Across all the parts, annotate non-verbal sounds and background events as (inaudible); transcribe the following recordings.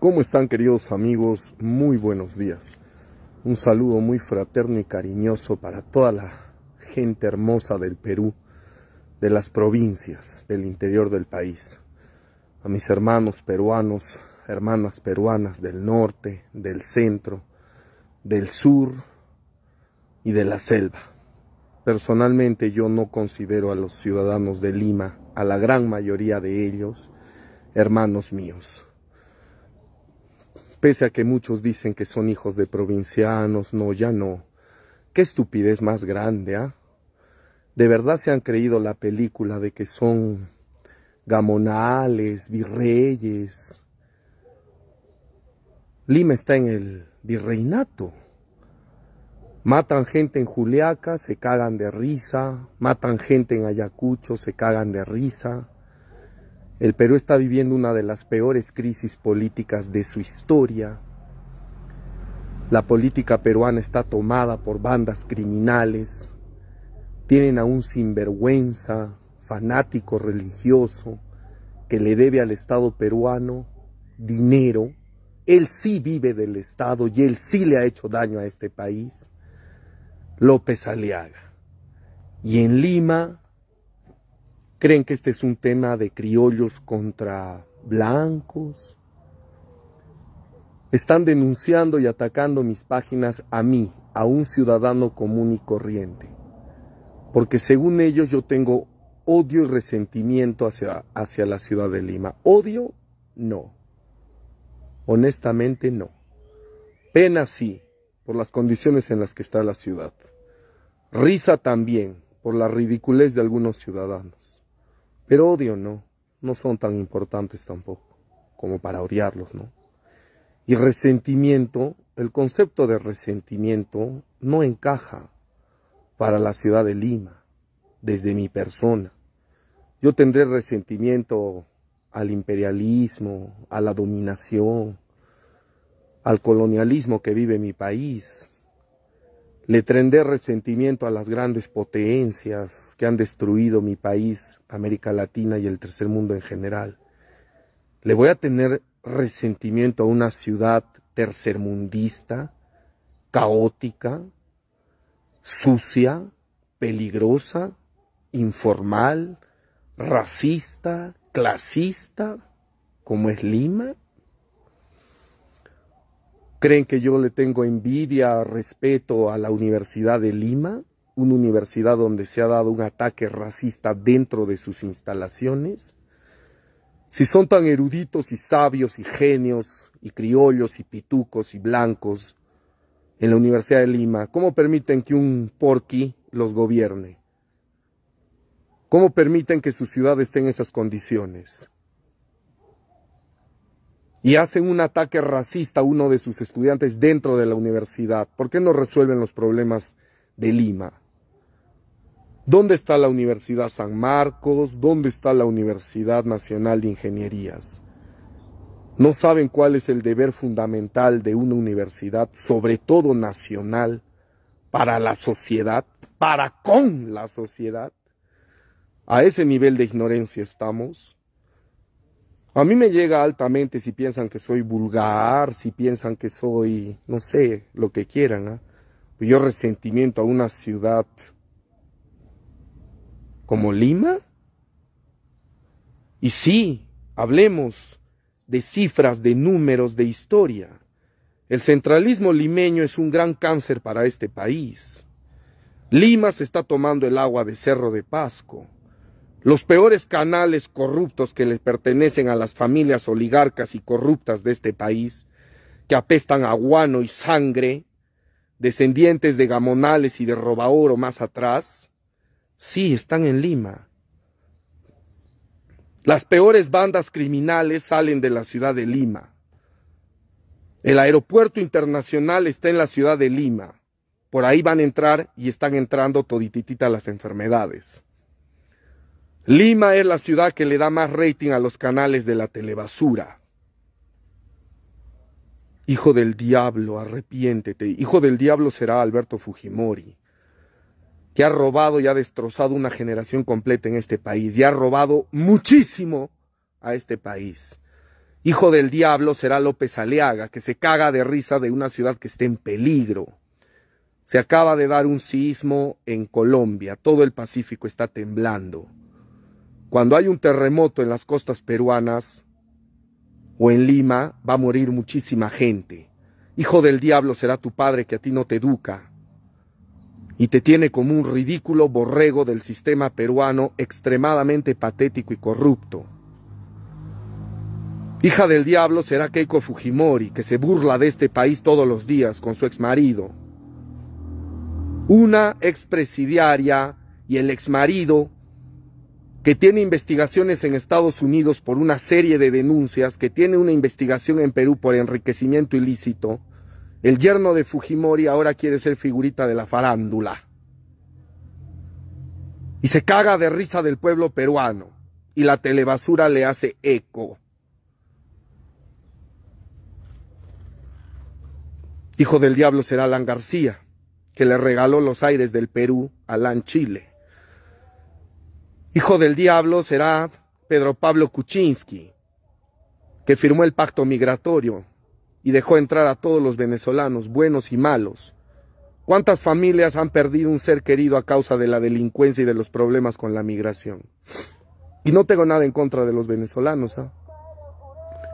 ¿Cómo están queridos amigos? Muy buenos días. Un saludo muy fraterno y cariñoso para toda la gente hermosa del Perú, de las provincias, del interior del país. A mis hermanos peruanos, hermanas peruanas del norte, del centro, del sur y de la selva. Personalmente yo no considero a los ciudadanos de Lima, a la gran mayoría de ellos, hermanos míos Pese a que muchos dicen que son hijos de provincianos, no, ya no. Qué estupidez más grande, ¿ah? ¿De verdad se han creído la película de que son gamonales, virreyes? Lima está en el virreinato. Matan gente en Juliaca, se cagan de risa. Matan gente en Ayacucho, se cagan de risa. El Perú está viviendo una de las peores crisis políticas de su historia. La política peruana está tomada por bandas criminales. Tienen a un sinvergüenza, fanático religioso, que le debe al Estado peruano dinero. Él sí vive del Estado y él sí le ha hecho daño a este país. López Aliaga. Y en Lima, Creen que este es un tema de criollos contra blancos. Están denunciando y atacando mis páginas a mí, a un ciudadano común y corriente. Porque según ellos yo tengo odio y resentimiento hacia, hacia la ciudad de Lima. Odio, no. Honestamente, no. Pena sí, por las condiciones en las que está la ciudad. Risa también, por la ridiculez de algunos ciudadanos. Pero odio no, no son tan importantes tampoco como para odiarlos, ¿no? Y resentimiento, el concepto de resentimiento no encaja para la ciudad de Lima, desde mi persona. Yo tendré resentimiento al imperialismo, a la dominación, al colonialismo que vive mi país, le tendré resentimiento a las grandes potencias que han destruido mi país, América Latina y el tercer mundo en general. Le voy a tener resentimiento a una ciudad tercermundista, caótica, sucia, peligrosa, informal, racista, clasista, como es Lima. ¿Creen que yo le tengo envidia, respeto a la Universidad de Lima? Una universidad donde se ha dado un ataque racista dentro de sus instalaciones. Si son tan eruditos y sabios y genios y criollos y pitucos y blancos en la Universidad de Lima, ¿cómo permiten que un porqui los gobierne? ¿Cómo permiten que su ciudad esté en esas condiciones? y hacen un ataque racista a uno de sus estudiantes dentro de la universidad? ¿Por qué no resuelven los problemas de Lima? ¿Dónde está la Universidad San Marcos? ¿Dónde está la Universidad Nacional de Ingenierías? No saben cuál es el deber fundamental de una universidad, sobre todo nacional, para la sociedad, para con la sociedad. A ese nivel de ignorancia estamos. A mí me llega altamente si piensan que soy vulgar, si piensan que soy, no sé, lo que quieran. ¿ah? Yo resentimiento a una ciudad como Lima. Y sí, hablemos de cifras, de números, de historia. El centralismo limeño es un gran cáncer para este país. Lima se está tomando el agua de Cerro de Pasco. Los peores canales corruptos que les pertenecen a las familias oligarcas y corruptas de este país, que apestan a guano y sangre, descendientes de gamonales y de robaoro más atrás, sí están en Lima. Las peores bandas criminales salen de la ciudad de Lima. El aeropuerto internacional está en la ciudad de Lima. Por ahí van a entrar y están entrando todititita las enfermedades. Lima es la ciudad que le da más rating a los canales de la telebasura. Hijo del diablo, arrepiéntete. Hijo del diablo será Alberto Fujimori, que ha robado y ha destrozado una generación completa en este país, y ha robado muchísimo a este país. Hijo del diablo será López Aliaga, que se caga de risa de una ciudad que esté en peligro. Se acaba de dar un sismo en Colombia, todo el Pacífico está temblando. Cuando hay un terremoto en las costas peruanas o en Lima, va a morir muchísima gente. Hijo del diablo será tu padre que a ti no te educa y te tiene como un ridículo borrego del sistema peruano extremadamente patético y corrupto. Hija del diablo será Keiko Fujimori, que se burla de este país todos los días con su exmarido. Una expresidiaria y el exmarido que tiene investigaciones en Estados Unidos por una serie de denuncias, que tiene una investigación en Perú por enriquecimiento ilícito, el yerno de Fujimori ahora quiere ser figurita de la farándula. Y se caga de risa del pueblo peruano. Y la telebasura le hace eco. Hijo del diablo será Alan García, que le regaló los aires del Perú a Alan Chile. Hijo del diablo será Pedro Pablo Kuczynski, que firmó el pacto migratorio y dejó entrar a todos los venezolanos, buenos y malos. ¿Cuántas familias han perdido un ser querido a causa de la delincuencia y de los problemas con la migración? Y no tengo nada en contra de los venezolanos. ¿ah?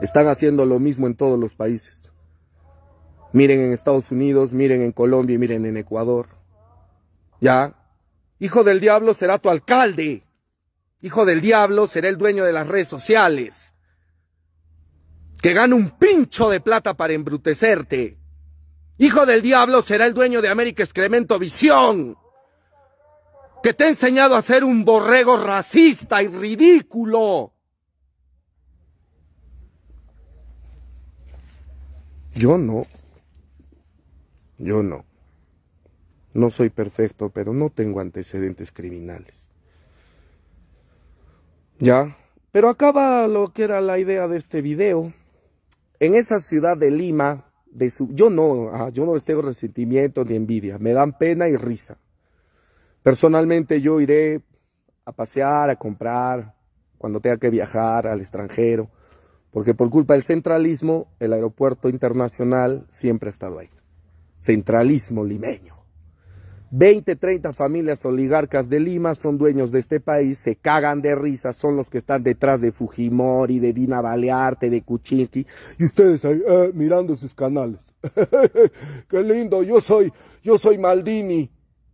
Están haciendo lo mismo en todos los países. Miren en Estados Unidos, miren en Colombia y miren en Ecuador. ¿Ya? Hijo del diablo será tu alcalde hijo del diablo, será el dueño de las redes sociales, que gane un pincho de plata para embrutecerte. Hijo del diablo será el dueño de América Excremento Visión, que te ha enseñado a ser un borrego racista y ridículo. Yo no. Yo no. No soy perfecto, pero no tengo antecedentes criminales. Ya. Pero acaba lo que era la idea de este video. En esa ciudad de Lima, de su, yo no, ah, yo no tengo resentimiento ni envidia, me dan pena y risa. Personalmente yo iré a pasear, a comprar, cuando tenga que viajar al extranjero, porque por culpa del centralismo, el aeropuerto internacional siempre ha estado ahí. Centralismo limeño. 20, 30 familias oligarcas de Lima son dueños de este país, se cagan de risa, son los que están detrás de Fujimori, de Dina Balearte, de Kuczynski, y ustedes ahí eh, mirando sus canales. (laughs) ¡Qué lindo! Yo soy, yo soy Maldini,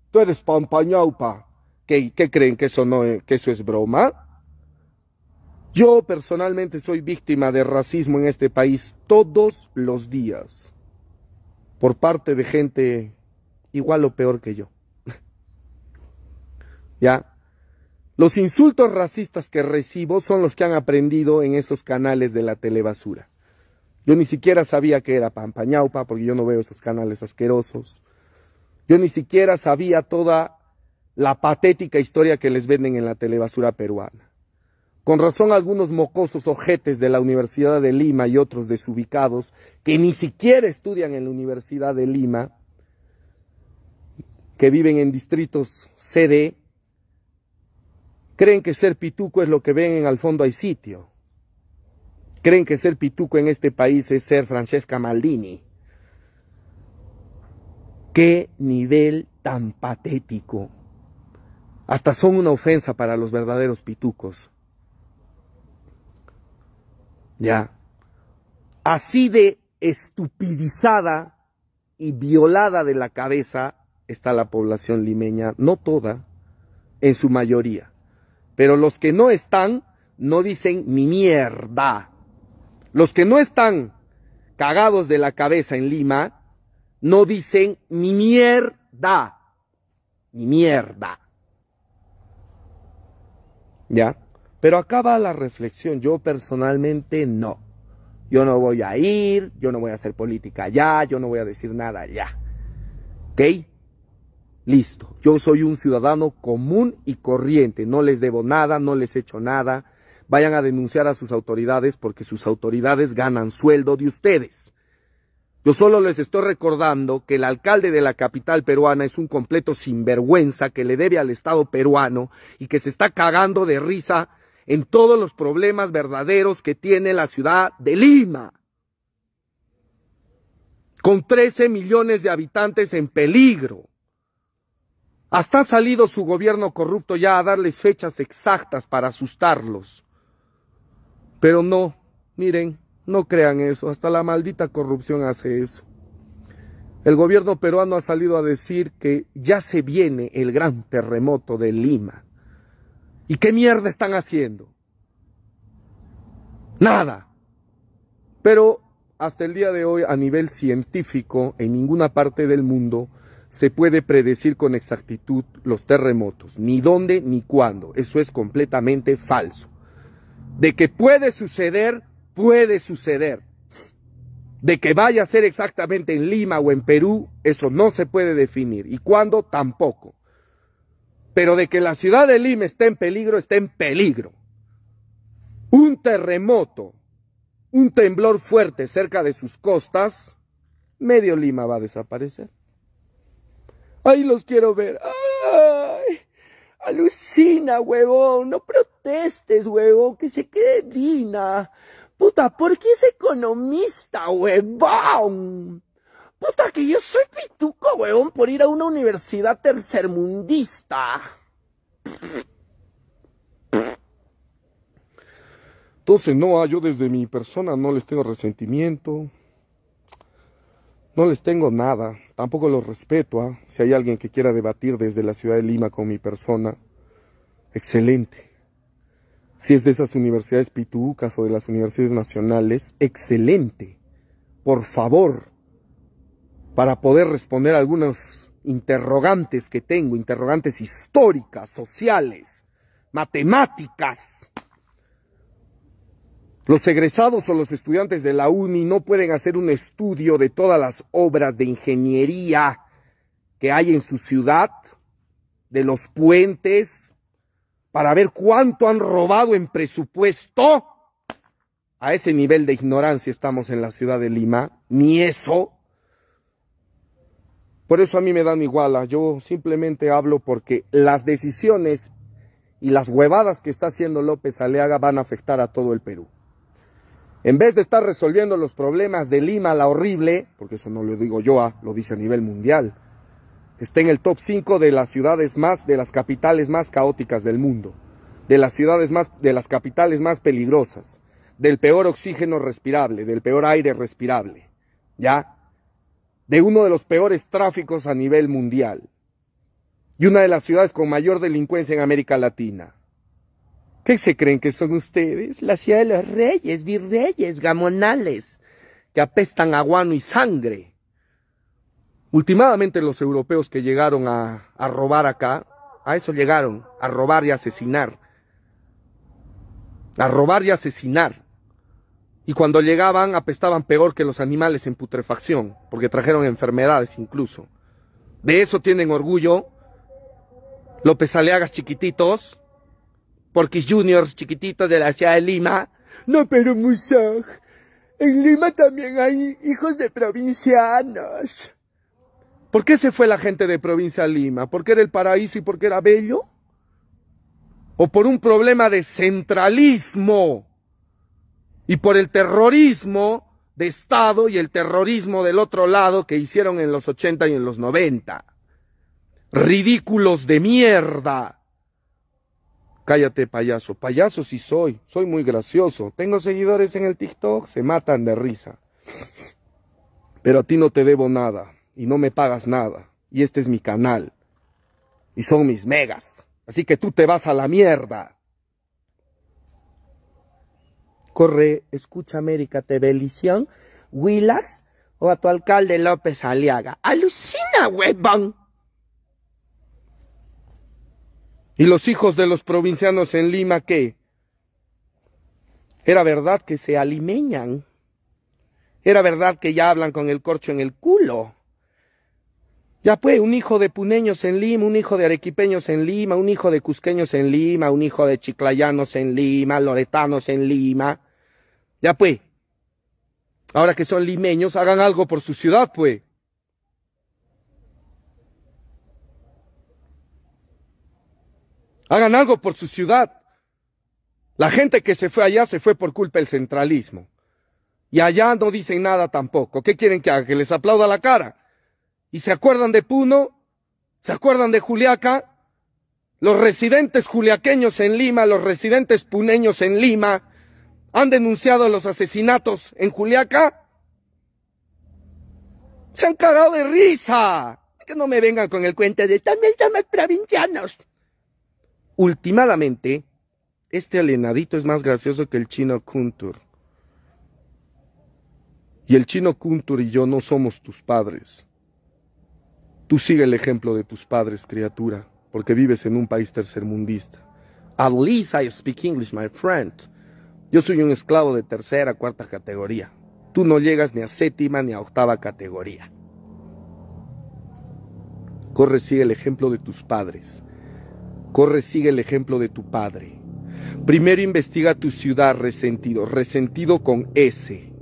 tú eres Pampañaupa. ¿Qué, qué creen que eso, no, que eso es broma? Yo personalmente soy víctima de racismo en este país todos los días por parte de gente igual o peor que yo. (laughs) ¿Ya? Los insultos racistas que recibo son los que han aprendido en esos canales de la telebasura. Yo ni siquiera sabía que era Pampañaupa, porque yo no veo esos canales asquerosos. Yo ni siquiera sabía toda la patética historia que les venden en la telebasura peruana. Con razón algunos mocosos ojetes de la Universidad de Lima y otros desubicados que ni siquiera estudian en la Universidad de Lima que viven en distritos CD creen que ser pituco es lo que ven en al fondo hay sitio. Creen que ser pituco en este país es ser Francesca Maldini. Qué nivel tan patético. Hasta son una ofensa para los verdaderos pitucos. Ya. Así de estupidizada y violada de la cabeza está la población limeña, no toda, en su mayoría. Pero los que no están, no dicen mi mierda. Los que no están cagados de la cabeza en Lima, no dicen mi mierda. Mi mierda. ¿Ya? Pero acaba la reflexión. Yo personalmente no. Yo no voy a ir, yo no voy a hacer política allá, yo no voy a decir nada allá. ¿Ok? Listo, yo soy un ciudadano común y corriente, no les debo nada, no les echo nada. Vayan a denunciar a sus autoridades porque sus autoridades ganan sueldo de ustedes. Yo solo les estoy recordando que el alcalde de la capital peruana es un completo sinvergüenza que le debe al Estado peruano y que se está cagando de risa en todos los problemas verdaderos que tiene la ciudad de Lima. Con 13 millones de habitantes en peligro hasta ha salido su gobierno corrupto ya a darles fechas exactas para asustarlos. Pero no, miren, no crean eso, hasta la maldita corrupción hace eso. El gobierno peruano ha salido a decir que ya se viene el gran terremoto de Lima. ¿Y qué mierda están haciendo? Nada. Pero hasta el día de hoy, a nivel científico, en ninguna parte del mundo se puede predecir con exactitud los terremotos, ni dónde ni cuándo. Eso es completamente falso. De que puede suceder, puede suceder. De que vaya a ser exactamente en Lima o en Perú, eso no se puede definir. Y cuándo, tampoco. Pero de que la ciudad de Lima esté en peligro, está en peligro. Un terremoto, un temblor fuerte cerca de sus costas, medio Lima va a desaparecer. Ay, los quiero ver. Ay, alucina, huevón. No protestes, huevón. Que se quede vina, Puta, ¿por qué es economista, huevón? Puta, que yo soy pituco, huevón, por ir a una universidad tercermundista. Entonces, no, ah, yo desde mi persona no les tengo resentimiento. No les tengo nada, tampoco los respeto. ¿ah? Si hay alguien que quiera debatir desde la ciudad de Lima con mi persona, excelente. Si es de esas universidades pitucas o de las universidades nacionales, excelente. Por favor, para poder responder algunos interrogantes que tengo, interrogantes históricas, sociales, matemáticas. Los egresados o los estudiantes de la UNI no pueden hacer un estudio de todas las obras de ingeniería que hay en su ciudad, de los puentes, para ver cuánto han robado en presupuesto. A ese nivel de ignorancia estamos en la ciudad de Lima, ni eso. Por eso a mí me dan iguala, yo simplemente hablo porque las decisiones y las huevadas que está haciendo López Aleaga van a afectar a todo el Perú. En vez de estar resolviendo los problemas de Lima, la horrible, porque eso no lo digo yo, ah, lo dice a nivel mundial, está en el top 5 de las ciudades más, de las capitales más caóticas del mundo, de las ciudades más, de las capitales más peligrosas, del peor oxígeno respirable, del peor aire respirable, ¿ya? De uno de los peores tráficos a nivel mundial y una de las ciudades con mayor delincuencia en América Latina. ¿Qué se creen que son ustedes? La ciudad de los reyes, virreyes, gamonales, que apestan a guano y sangre. Últimamente los europeos que llegaron a, a robar acá, a eso llegaron, a robar y asesinar. A robar y asesinar. Y cuando llegaban apestaban peor que los animales en putrefacción, porque trajeron enfermedades incluso. De eso tienen orgullo López Aleagas chiquititos, porque juniors chiquititos de la ciudad de Lima. No, pero Musaj, en Lima también hay hijos de provincianos. ¿Por qué se fue la gente de provincia a Lima? ¿Porque era el paraíso y porque era bello? ¿O por un problema de centralismo y por el terrorismo de Estado y el terrorismo del otro lado que hicieron en los 80 y en los 90? Ridículos de mierda. Cállate payaso, payaso sí soy, soy muy gracioso, tengo seguidores en el TikTok, se matan de risa. Pero a ti no te debo nada y no me pagas nada. Y este es mi canal y son mis megas. Así que tú te vas a la mierda. Corre, escucha América Televisión, Willax o a tu alcalde López Aliaga. Alucina, huevón. Y los hijos de los provincianos en Lima qué? era verdad que se alimeñan, era verdad que ya hablan con el corcho en el culo. Ya pues, un hijo de puneños en Lima, un hijo de arequipeños en Lima, un hijo de cusqueños en Lima, un hijo de chiclayanos en Lima, loretanos en Lima. Ya pues, ahora que son limeños, hagan algo por su ciudad, pues. Hagan algo por su ciudad. La gente que se fue allá se fue por culpa del centralismo. Y allá no dicen nada tampoco. ¿Qué quieren que haga? Que les aplauda la cara. ¿Y se acuerdan de Puno? ¿Se acuerdan de Juliaca? Los residentes juliaqueños en Lima, los residentes puneños en Lima, han denunciado los asesinatos en Juliaca. Se han cagado de risa. Que no me vengan con el cuento de también somos provincianos. Últimamente, este alienadito es más gracioso que el chino Kuntur. Y el chino Kuntur y yo no somos tus padres. Tú sigue el ejemplo de tus padres, criatura, porque vives en un país tercermundista. At least I speak English, my friend. Yo soy un esclavo de tercera, cuarta categoría. Tú no llegas ni a séptima ni a octava categoría. Corre, sigue el ejemplo de tus padres. Corre, sigue el ejemplo de tu padre. Primero investiga tu ciudad, resentido, resentido con S.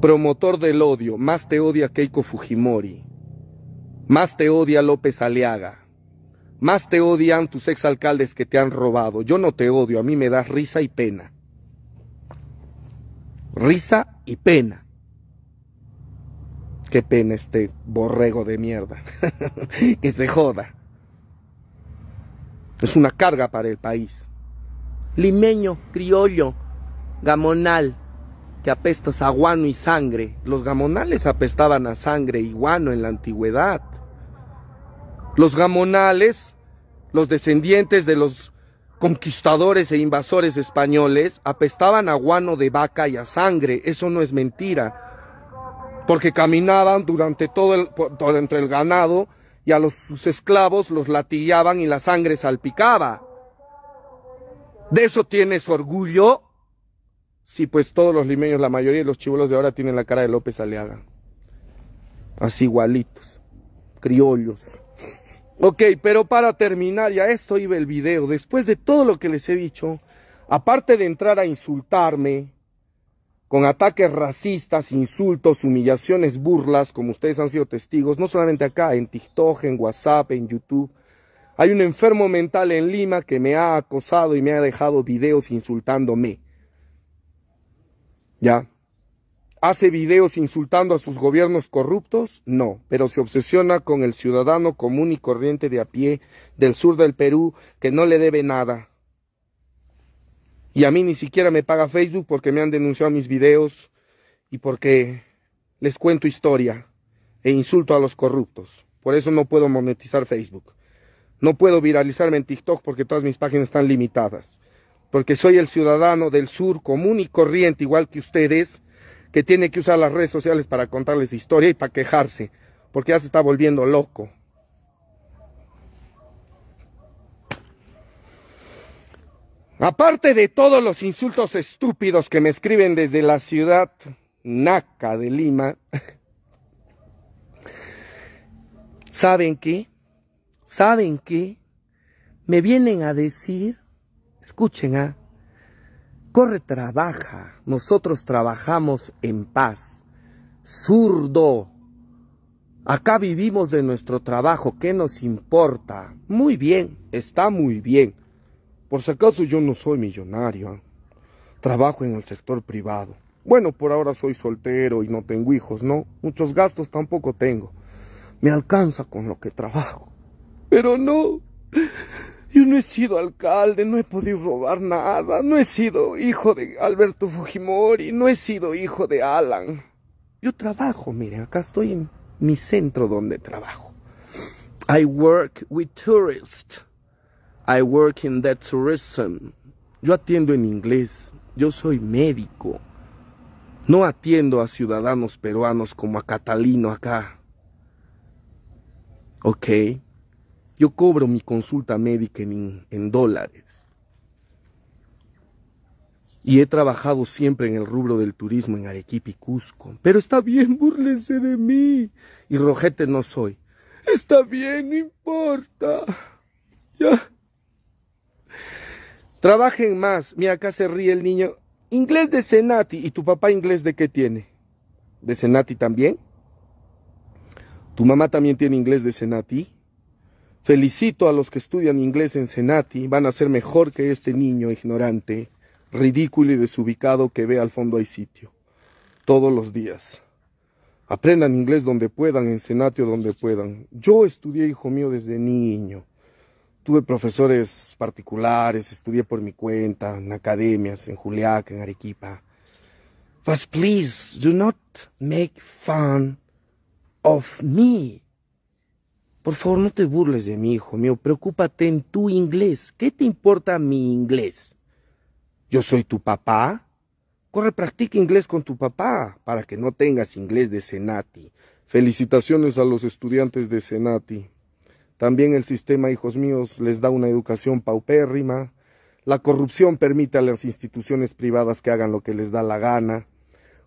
Promotor del odio, más te odia Keiko Fujimori, más te odia López Aliaga, más te odian tus exalcaldes que te han robado. Yo no te odio, a mí me das risa y pena. Risa y pena qué pena este borrego de mierda. (laughs) que se joda. Es una carga para el país. Limeño, criollo, gamonal, que apestas a guano y sangre. Los gamonales apestaban a sangre y guano en la antigüedad. Los gamonales, los descendientes de los conquistadores e invasores españoles, apestaban a guano de vaca y a sangre. Eso no es mentira. Porque caminaban durante todo el, durante el ganado y a los, sus esclavos los latillaban y la sangre salpicaba. ¿De eso tienes orgullo? Sí, pues todos los limeños, la mayoría de los chivolos de ahora tienen la cara de López Aleaga. Así igualitos, criollos. Ok, pero para terminar, ya esto iba el video. Después de todo lo que les he dicho, aparte de entrar a insultarme, con ataques racistas, insultos, humillaciones, burlas, como ustedes han sido testigos, no solamente acá, en TikTok, en WhatsApp, en YouTube. Hay un enfermo mental en Lima que me ha acosado y me ha dejado videos insultándome. ¿Ya? ¿Hace videos insultando a sus gobiernos corruptos? No, pero se obsesiona con el ciudadano común y corriente de a pie del sur del Perú que no le debe nada, y a mí ni siquiera me paga Facebook porque me han denunciado mis videos y porque les cuento historia e insulto a los corruptos. Por eso no puedo monetizar Facebook. No puedo viralizarme en TikTok porque todas mis páginas están limitadas. Porque soy el ciudadano del sur común y corriente, igual que ustedes, que tiene que usar las redes sociales para contarles historia y para quejarse, porque ya se está volviendo loco. Aparte de todos los insultos estúpidos que me escriben desde la ciudad naca de Lima, (laughs) ¿saben qué? ¿Saben qué? Me vienen a decir, escuchen, a, ¿ah? Corre, trabaja. Nosotros trabajamos en paz. Zurdo. Acá vivimos de nuestro trabajo. ¿Qué nos importa? Muy bien, está muy bien. Por si acaso yo no soy millonario, ¿eh? trabajo en el sector privado. Bueno, por ahora soy soltero y no tengo hijos, ¿no? Muchos gastos tampoco tengo. Me alcanza con lo que trabajo. Pero no, yo no he sido alcalde, no he podido robar nada, no he sido hijo de Alberto Fujimori, no he sido hijo de Alan. Yo trabajo, miren, acá estoy en mi centro donde trabajo. I work with tourists. I work in that tourism. Yo atiendo en inglés. Yo soy médico. No atiendo a ciudadanos peruanos como a Catalino acá. Ok. Yo cobro mi consulta médica en, dólares. Y he trabajado siempre en el rubro del turismo en Arequipa y Cusco. Pero está bien, burlense de mí. Y rojete no soy. Está bien, no importa. Ya. Trabajen más. Mira, acá se ríe el niño. Inglés de Senati. ¿Y tu papá inglés de qué tiene? ¿De Senati también? ¿Tu mamá también tiene inglés de Senati? Felicito a los que estudian inglés en Senati. Van a ser mejor que este niño ignorante, ridículo y desubicado que ve al fondo hay sitio. Todos los días. Aprendan inglés donde puedan, en Senati o donde puedan. Yo estudié, hijo mío, desde niño. Tuve profesores particulares, estudié por mi cuenta, en academias, en Juliaca, en Arequipa. But please, do not make fun of me. Por favor, no te burles de mi hijo mío. Preocúpate en tu inglés. ¿Qué te importa mi inglés? Yo soy tu papá. Corre, practica inglés con tu papá para que no tengas inglés de Senati. Felicitaciones a los estudiantes de Senati. También el sistema, hijos míos, les da una educación paupérrima. La corrupción permite a las instituciones privadas que hagan lo que les da la gana.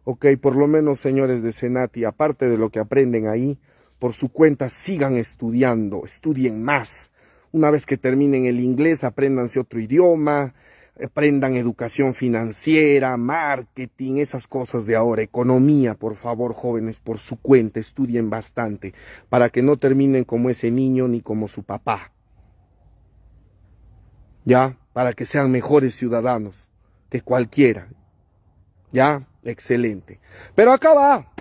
Ok, por lo menos, señores de Senati, aparte de lo que aprenden ahí, por su cuenta sigan estudiando, estudien más. Una vez que terminen el inglés, apréndanse otro idioma, Aprendan educación financiera, marketing, esas cosas de ahora, economía, por favor, jóvenes, por su cuenta, estudien bastante, para que no terminen como ese niño ni como su papá. ¿Ya? Para que sean mejores ciudadanos de cualquiera. ¿Ya? Excelente. Pero acá va.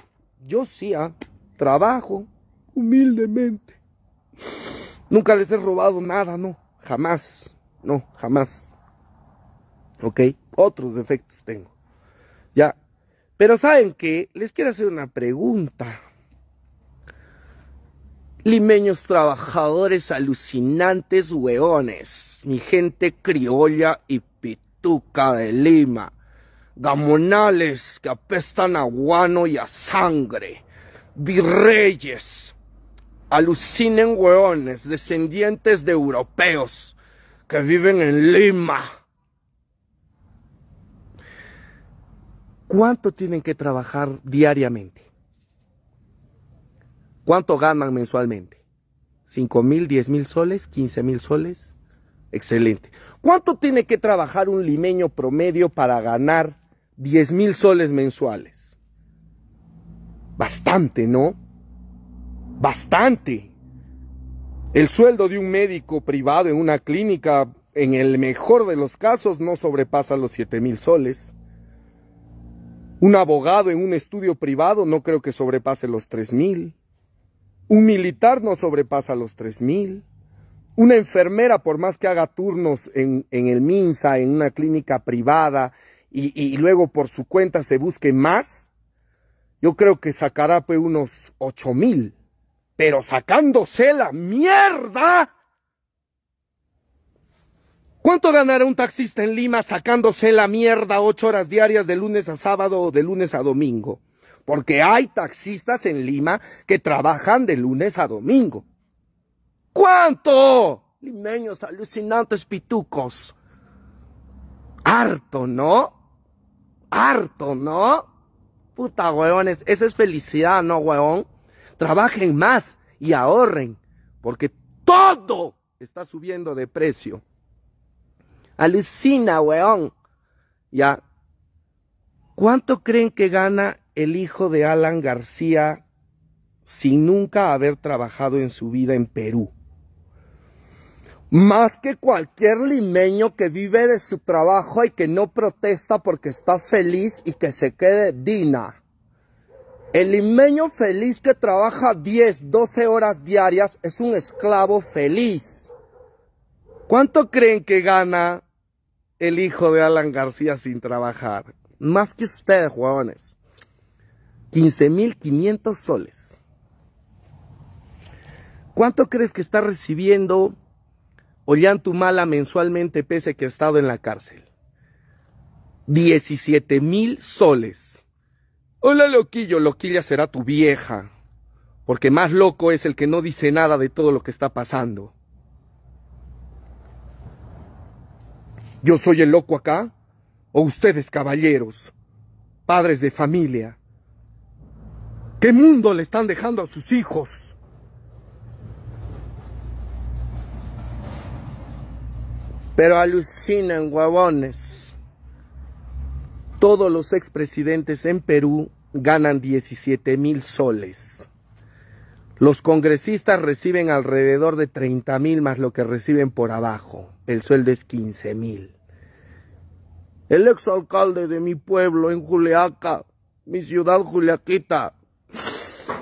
Yo sí, ¿ah? trabajo humildemente. Nunca les he robado nada, no. Jamás. No, jamás. ¿Ok? Otros defectos tengo. Ya. Pero saben que les quiero hacer una pregunta. Limeños trabajadores alucinantes hueones. Mi gente criolla y pituca de Lima. Gamonales que apestan a guano y a sangre. Virreyes. Alucinen hueones, descendientes de europeos que viven en Lima ¿Cuánto tienen que trabajar diariamente? ¿Cuánto ganan mensualmente? ¿Cinco mil, diez mil soles, quince mil soles? Excelente. ¿Cuánto tiene que trabajar un limeño promedio para ganar diez mil soles mensuales? Bastante, ¿no? Bastante. El sueldo de un médico privado en una clínica, en el mejor de los casos, no sobrepasa los siete mil soles. Un abogado en un estudio privado no creo que sobrepase los mil. Un militar no sobrepasa los mil. Una enfermera, por más que haga turnos en, el MINSA, en una clínica privada, y, y, luego por su cuenta se busque más, yo creo que sacará pues unos mil. Pero sacándose la mierda ¿Cuánto ganará un taxista en Lima sacándose la mierda ocho horas diarias de lunes a sábado o de lunes a domingo? Porque hay taxistas en Lima que trabajan de lunes a domingo. ¿Cuánto? Limeños alucinantes pitucos. Harto, ¿no? Harto, ¿no? Puta, huevones, esa es felicidad, ¿no, weón? Trabajen más y ahorren, porque todo está subiendo de precio. Alucina, weón. Ya. ¿Cuánto creen que gana el hijo de Alan García sin nunca haber trabajado en su vida en Perú? Más que cualquier limeño que vive de su trabajo y que no protesta porque está feliz y que se quede digna. El limeño feliz que trabaja 10, 12 horas diarias es un esclavo feliz. ¿Cuánto creen que gana el hijo de Alan García sin trabajar. Más que ustedes, mil 15.500 soles. ¿Cuánto crees que está recibiendo Ollantumala mensualmente pese a que ha estado en la cárcel? 17,000 mil soles. Hola, loquillo, loquilla será tu vieja, porque más loco es el que no dice nada de todo lo que está pasando. ¿Yo soy el loco acá? ¿O ustedes, caballeros, padres de familia? ¿Qué mundo le están dejando a sus hijos? Pero alucinan, guabones. Todos los expresidentes en Perú ganan 17 mil soles. Los congresistas reciben alrededor de 30 mil más lo que reciben por abajo. El sueldo es 15 mil. El exalcalde de mi pueblo en Juliaca, mi ciudad Juliaquita,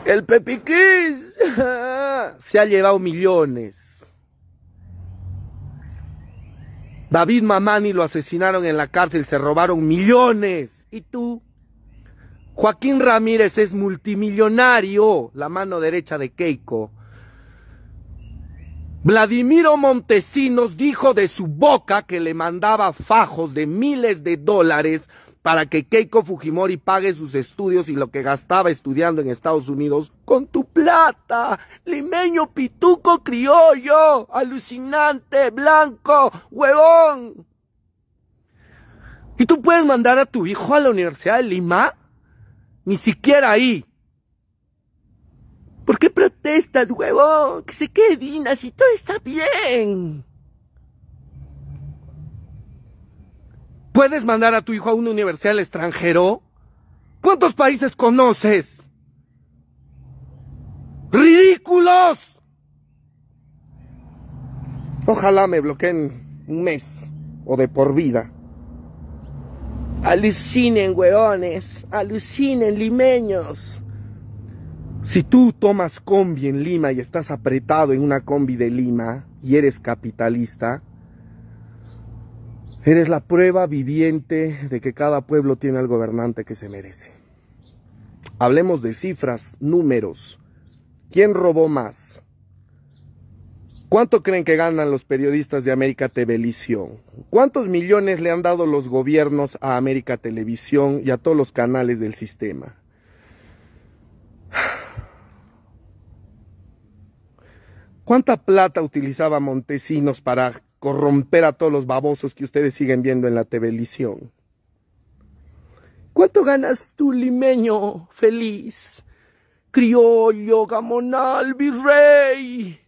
el Pepiquís, (laughs) se ha llevado millones. David Mamani lo asesinaron en la cárcel, se robaron millones. ¿Y tú? Joaquín Ramírez es multimillonario, la mano derecha de Keiko. Vladimiro Montesinos dijo de su boca que le mandaba fajos de miles de dólares para que Keiko Fujimori pague sus estudios y lo que gastaba estudiando en Estados Unidos con tu plata. Limeño pituco criollo, alucinante, blanco, huevón. ¿Y tú puedes mandar a tu hijo a la Universidad de Lima? Ni siquiera ahí. ¿Por qué protestas, huevo? Que se quede Dina si todo está bien. ¿Puedes mandar a tu hijo a una universidad extranjero? ¿Cuántos países conoces? ¡Ridículos! Ojalá me bloqueen un mes o de por vida. Alucinen, hueones. Alucinen, limeños. Si tú tomas combi en Lima y estás apretado en una combi de Lima y eres capitalista, eres la prueba viviente de que cada pueblo tiene al gobernante que se merece. Hablemos de cifras, números. ¿Quién robó más? ¿Cuánto creen que ganan los periodistas de América Televisión? ¿Cuántos millones le han dado los gobiernos a América Televisión y a todos los canales del sistema? ¿Cuánta plata utilizaba Montesinos para corromper a todos los babosos que ustedes siguen viendo en la televisión? ¿Cuánto ganas tú, limeño feliz? Criollo, gamonal, virrey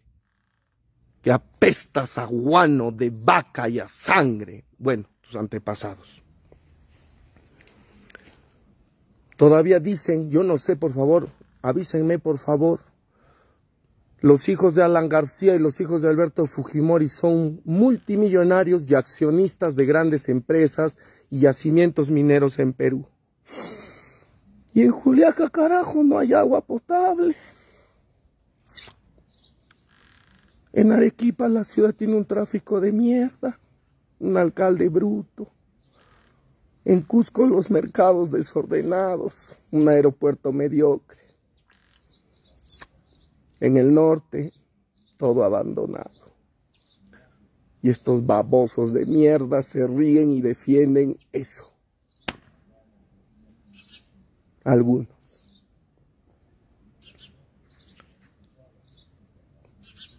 que apestas a guano de vaca y a sangre. Bueno, tus antepasados. Todavía dicen, yo no sé, por favor, avísenme, por favor. Los hijos de Alan García y los hijos de Alberto Fujimori son multimillonarios y accionistas de grandes empresas y yacimientos mineros en Perú. Y en Juliaca, carajo, no hay agua potable. En Arequipa la ciudad tiene un tráfico de mierda, un alcalde bruto. En Cusco los mercados desordenados, un aeropuerto mediocre. En el norte todo abandonado. Y estos babosos de mierda se ríen y defienden eso. Algunos.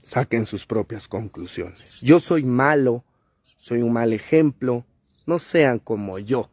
saquen sus propias conclusiones. Yo soy malo, soy un mal ejemplo, no sean como yo.